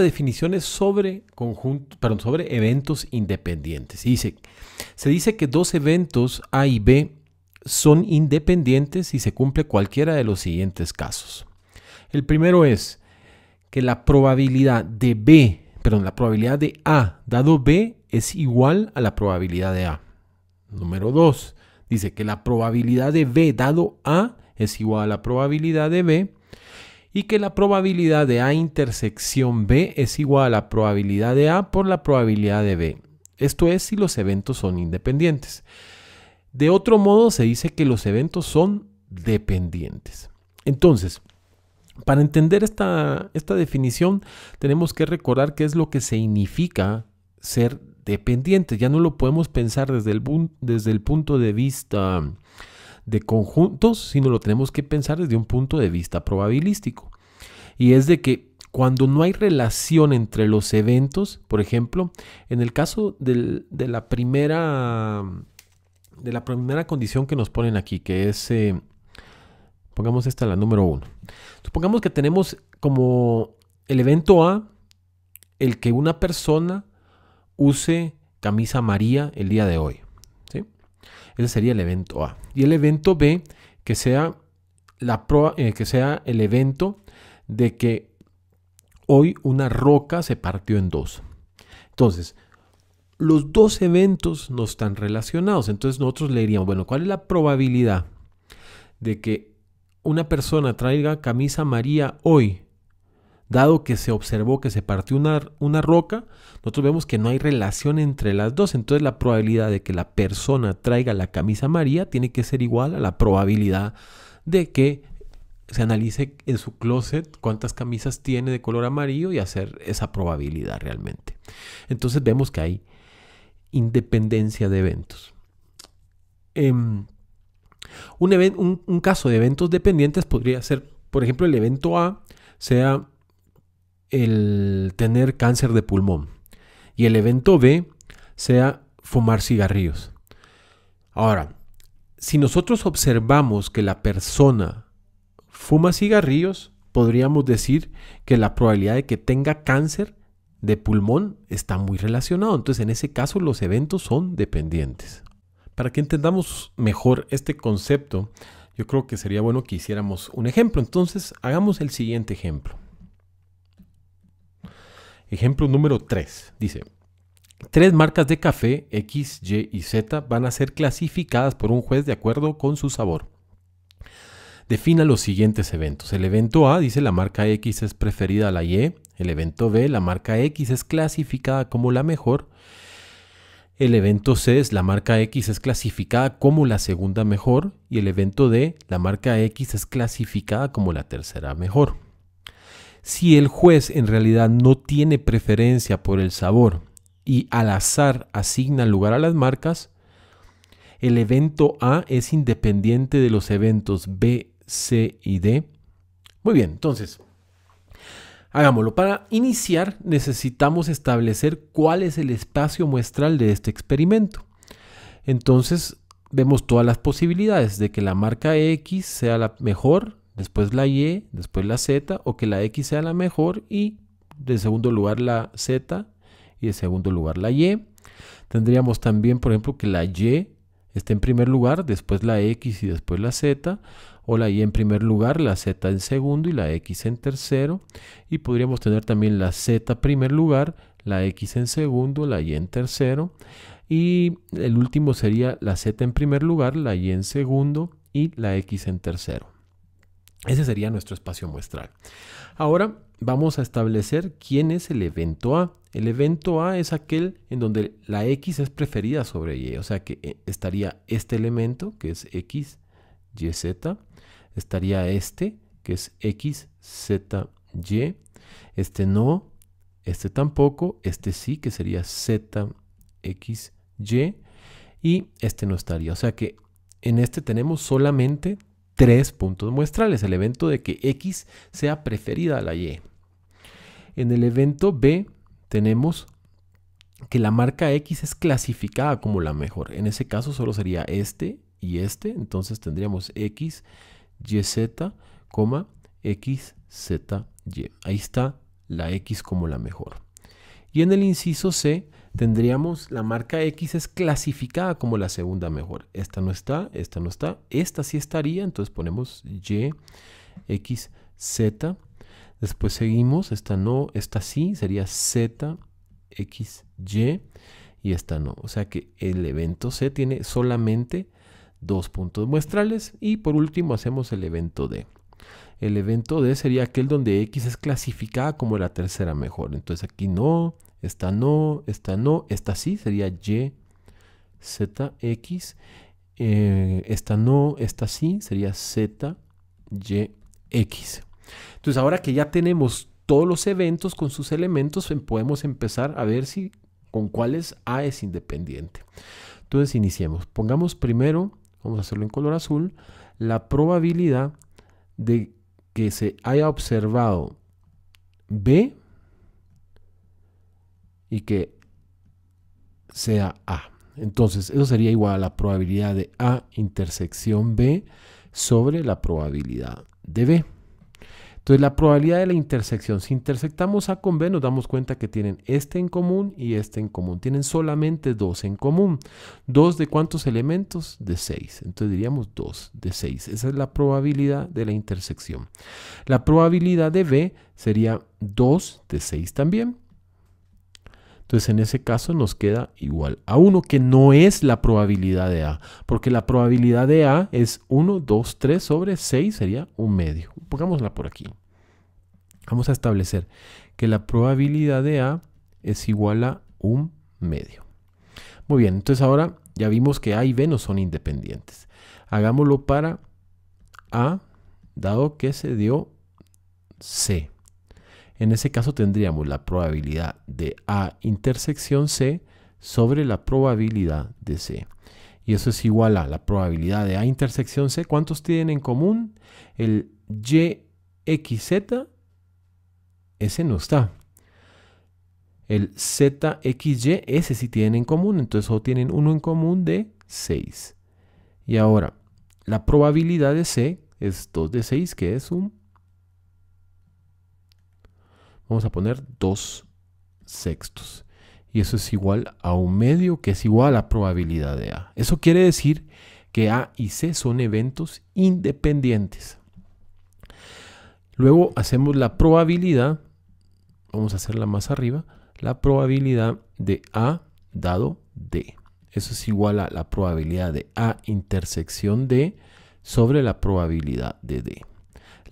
definiciones definición es sobre, conjunto, perdón, sobre eventos independientes. dice, se dice que dos eventos A y B son independientes si se cumple cualquiera de los siguientes casos. El primero es que la probabilidad de B, perdón, la probabilidad de A dado B es igual a la probabilidad de A. Número 2. Dice que la probabilidad de B dado A es igual a la probabilidad de B y que la probabilidad de A intersección B es igual a la probabilidad de A por la probabilidad de B. Esto es si los eventos son independientes. De otro modo, se dice que los eventos son dependientes. Entonces, para entender esta, esta definición, tenemos que recordar qué es lo que significa ser dependiente. Ya no lo podemos pensar desde el, desde el punto de vista de conjuntos, sino lo tenemos que pensar desde un punto de vista probabilístico. Y es de que cuando no hay relación entre los eventos, por ejemplo, en el caso de la primera de la primera condición que nos ponen aquí, que es eh, pongamos esta la número uno. Supongamos que tenemos como el evento A el que una persona use camisa María el día de hoy. Ese sería el evento A. Y el evento B, que sea, la eh, que sea el evento de que hoy una roca se partió en dos. Entonces, los dos eventos no están relacionados. Entonces nosotros le diríamos, bueno, ¿cuál es la probabilidad de que una persona traiga camisa María hoy dado que se observó que se partió una, una, roca, nosotros vemos que no hay relación entre las dos. Entonces la probabilidad de que la persona traiga la camisa amarilla tiene que ser igual a la probabilidad de que se analice en su closet cuántas camisas tiene de color amarillo y hacer esa probabilidad realmente. Entonces vemos que hay independencia de eventos. Em, un, un, un caso de eventos dependientes podría ser, por ejemplo, el evento A sea el tener cáncer de pulmón y el evento B sea fumar cigarrillos. Ahora, si nosotros observamos que la persona fuma cigarrillos, podríamos decir que la probabilidad de que tenga cáncer de pulmón está muy relacionado. Entonces, en ese caso, los eventos son dependientes. Para que entendamos mejor este concepto, yo creo que sería bueno que hiciéramos un ejemplo. Entonces, hagamos el siguiente ejemplo. Ejemplo número 3. Dice, tres marcas de café X, Y y Z van a ser clasificadas por un juez de acuerdo con su sabor. Defina los siguientes eventos. El evento A dice la marca X es preferida a la Y. El evento B, la marca X es clasificada como la mejor. El evento C es la marca X es clasificada como la segunda mejor. Y el evento D, la marca X es clasificada como la tercera mejor. Si el juez en realidad no tiene preferencia por el sabor y al azar asigna lugar a las marcas, el evento A es independiente de los eventos B, C y D. Muy bien, entonces, hagámoslo. Para iniciar necesitamos establecer cuál es el espacio muestral de este experimento. Entonces, vemos todas las posibilidades de que la marca X sea la mejor, después la Y, después la Z, o que la X sea la mejor y de segundo lugar la Z y de segundo lugar la Y. Tendríamos también, por ejemplo, que la Y esté en primer lugar, después la X y después la Z, o la Y en primer lugar, la Z en segundo y la X en tercero, y podríamos tener también la Z en primer lugar, la X en segundo, la Y en tercero, y el último sería la Z en primer lugar, la Y en segundo y la X en tercero. Ese sería nuestro espacio muestral. Ahora vamos a establecer quién es el evento A. El evento A es aquel en donde la X es preferida sobre Y, o sea que eh, estaría este elemento que es X, Y, Z, estaría este que es X, Z, Y, este no, este tampoco, este sí que sería Z, X, Y y este no estaría. O sea que en este tenemos solamente tres puntos muestrales, el evento de que X sea preferida a la Y. En el evento B tenemos que la marca X es clasificada como la mejor. En ese caso solo sería este y este, entonces tendríamos X, y Z, X, Z, Y. Ahí está la X como la mejor. Y en el inciso C tendríamos la marca X es clasificada como la segunda mejor. Esta no está, esta no está, esta sí estaría, entonces ponemos Y, X, Z. Después seguimos, esta no, esta sí, sería Z, X, Y y esta no. O sea que el evento C tiene solamente dos puntos muestrales y por último hacemos el evento D. El evento D sería aquel donde X es clasificada como la tercera mejor. Entonces aquí no, esta no, esta no, esta sí sería Y, Z, X. Eh, esta no, esta sí sería Z, Y, X. Entonces ahora que ya tenemos todos los eventos con sus elementos, em, podemos empezar a ver si con cuáles A es independiente. Entonces iniciemos. Pongamos primero, vamos a hacerlo en color azul, la probabilidad de que se haya observado B y que sea A. Entonces, eso sería igual a la probabilidad de A intersección B sobre la probabilidad de B. Entonces, la probabilidad de la intersección, si intersectamos A con B, nos damos cuenta que tienen este en común y este en común. Tienen solamente dos en común. ¿Dos de cuántos elementos? De seis. Entonces diríamos dos de seis. Esa es la probabilidad de la intersección. La probabilidad de B sería dos de seis también. Entonces en ese caso nos queda igual a 1, que no es la probabilidad de A, porque la probabilidad de A es 1, 2, 3 sobre 6 sería un medio. Pongámosla por aquí. Vamos a establecer que la probabilidad de A es igual a un medio. Muy bien, entonces ahora ya vimos que A y B no son independientes. Hagámoslo para A, dado que se dio C. En ese caso tendríamos la probabilidad de A intersección C sobre la probabilidad de C. Y eso es igual a la probabilidad de A intersección C. ¿Cuántos tienen en común? El YXZ, ese no está. El ZXY, ese sí tienen en común, entonces solo tienen uno en común de 6. Y ahora, la probabilidad de C es 2 de 6, que es un vamos a poner dos sextos. Y eso es igual a un medio que es igual a la probabilidad de A. Eso quiere decir que A y C son eventos independientes. Luego hacemos la probabilidad, vamos a hacerla más arriba, la probabilidad de A dado D. Eso es igual a la probabilidad de A intersección D sobre la probabilidad de D.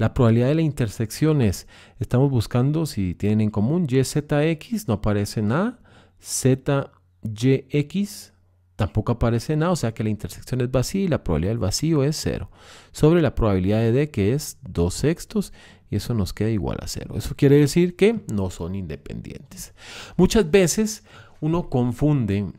La probabilidad de la intersección es, estamos buscando si tienen en común YZX, no aparece nada, ZYX tampoco aparece nada, o sea que la intersección es vacía y la probabilidad del vacío es 0, sobre la probabilidad de D que es 2 sextos y eso nos queda igual a cero. Eso quiere decir que no son independientes. Muchas veces uno confunde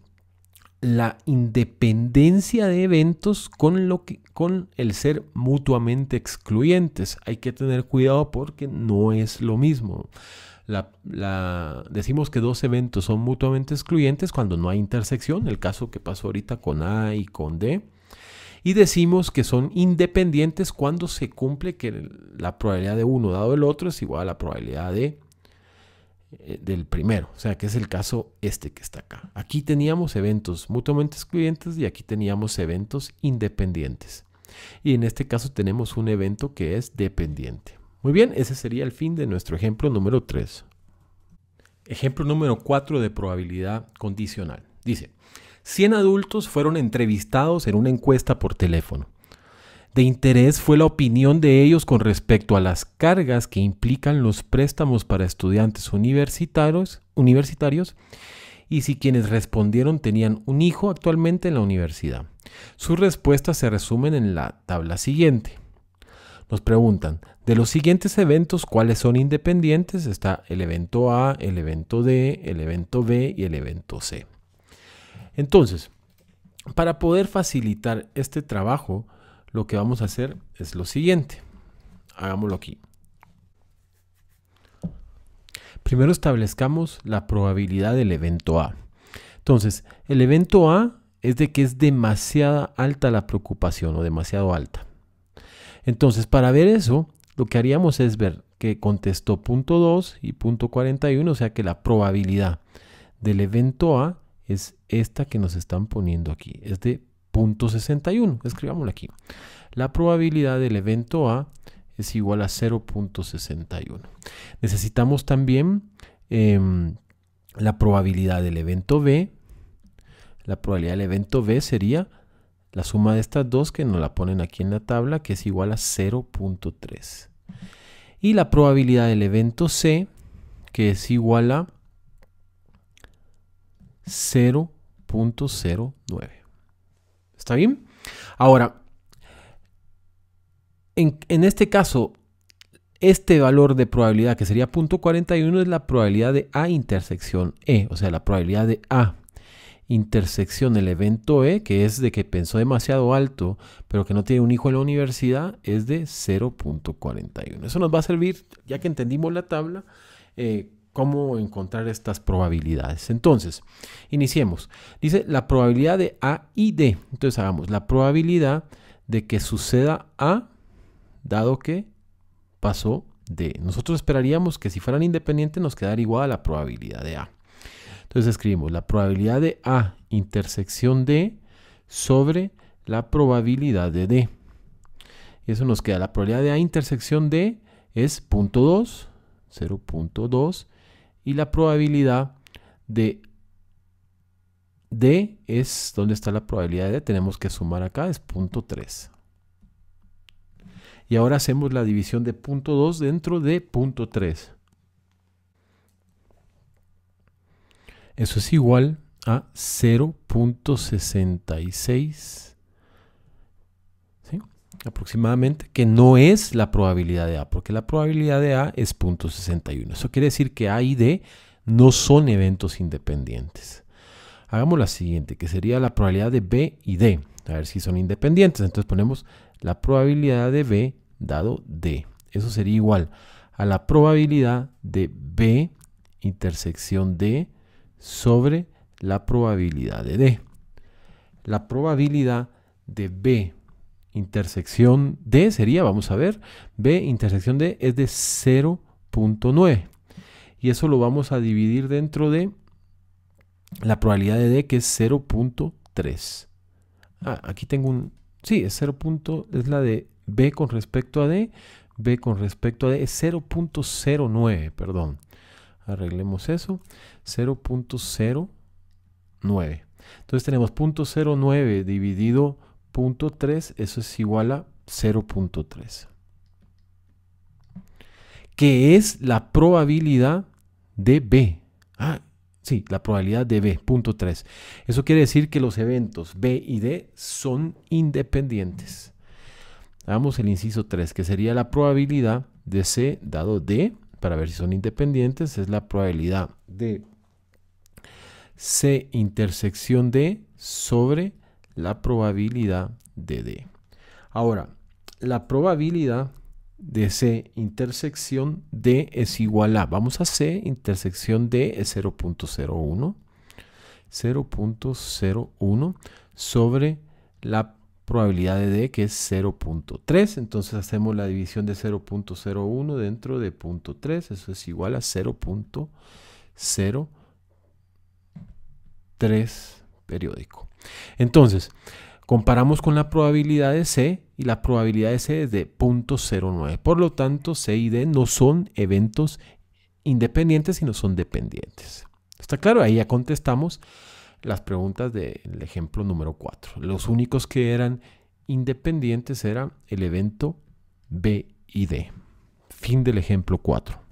la independencia de eventos con, lo que, con el ser mutuamente excluyentes. Hay que tener cuidado porque no es lo mismo. decimos que dos eventos son mutuamente excluyentes cuando no hay intersección, el caso que pasó ahorita con A y con D. Y decimos que son independientes cuando se cumple que la probabilidad de uno dado el otro es igual a la probabilidad de eh, del primero, o sea que es el caso este que está acá. Aquí teníamos eventos mutuamente excluyentes y aquí teníamos eventos independientes. Y en este caso tenemos un evento que es dependiente. Muy bien, ese sería el fin de nuestro ejemplo número 3. Ejemplo número 4 de probabilidad condicional. Dice, 100 adultos fueron entrevistados en una encuesta por teléfono. De interés fue la opinión de ellos con respecto a las cargas que implican los préstamos para estudiantes universitarios, universitarios y si quienes respondieron tenían un hijo actualmente en la universidad. Sus respuestas se resumen en la tabla siguiente. Nos preguntan, de los siguientes eventos, ¿cuáles son independientes? Está el evento A, el evento D, el evento B y el evento C. Entonces, para poder facilitar este trabajo, lo que vamos a hacer es lo siguiente. Hagámoslo aquí. Primero establezcamos la probabilidad del evento A. Entonces, el evento A es de que es demasiada alta la preocupación o demasiado alta. Entonces, para ver eso, lo que haríamos es ver que contestó punto 2 y punto 41, o sea que la probabilidad del evento A es esta que nos están poniendo aquí, es de 0.61. Escribámoslo aquí. La probabilidad del evento A es igual a 0.61. Necesitamos también em, la probabilidad del evento B. La probabilidad del evento B sería la suma de estas dos que nos la ponen aquí en la tabla, que es igual a 0.3. Y la probabilidad del evento C, que es igual a 0.09. ¿Está bien? Ahora, en, este caso, este valor de probabilidad, que sería 0.41, es la probabilidad de A intersección E, o sea, la probabilidad de A intersección el evento E, que es de que pensó demasiado alto, pero que no tiene un hijo en la universidad, es de 0.41. Eso nos va a servir, ya que entendimos la tabla, eh, cómo encontrar estas probabilidades. Entonces, iniciemos. Dice la probabilidad de A y D. Entonces hagamos la probabilidad de que suceda A dado que pasó D. Nosotros esperaríamos que si fueran independientes nos quedara igual a la probabilidad de A. Entonces escribimos la probabilidad de A intersección D sobre la probabilidad de D. Y eso nos queda la probabilidad de A intersección D es 0.2, 0.2 y la probabilidad de D es, ¿dónde está la probabilidad de D? Tenemos que sumar acá, es punto 3. Y ahora hacemos la división de punto 2 dentro de punto 3. Eso es igual a 0.66 aproximadamente, que no es la probabilidad de A, porque la probabilidad de A es 0.61. Eso quiere decir que A y D no son eventos independientes. Hagamos la siguiente, que sería la probabilidad de B y D, a ver si son independientes. Entonces ponemos la probabilidad de B dado D. Eso sería igual a la probabilidad de B intersección D sobre la probabilidad de D. La probabilidad de B intersección d sería, vamos a ver, B intersección d es de 0.9. Y eso lo vamos a dividir dentro de la probabilidad de D que es 0.3. Ah, aquí tengo un... Sí, es 0. es la de B con respecto a D. B con respecto a D es 0.09, perdón. Arreglemos eso. 0.09. Entonces tenemos 0.09 dividido .3, eso es igual a 0.3. Que es la probabilidad de B. Ah, sí, la probabilidad de B, punto 3. Eso quiere decir que los eventos B y D son independientes. Hagamos el inciso 3, que sería la probabilidad de C dado D, para ver si son independientes, es la probabilidad de C intersección D sobre la probabilidad de D. Ahora, la probabilidad de C intersección D es igual a, vamos a C intersección D es 0.01, 0.01 sobre la probabilidad de D que es 0.3, entonces hacemos la división de 0.01 dentro de 0.3, eso es igual a 0.03 periódico. Entonces, comparamos con la probabilidad de C y la probabilidad de C es de 0.09. Por lo tanto, C y D no son eventos independientes, sino son dependientes. ¿Está claro? Ahí ya contestamos las preguntas del ejemplo número 4. Los únicos que eran independientes eran el evento B y D. Fin del ejemplo 4.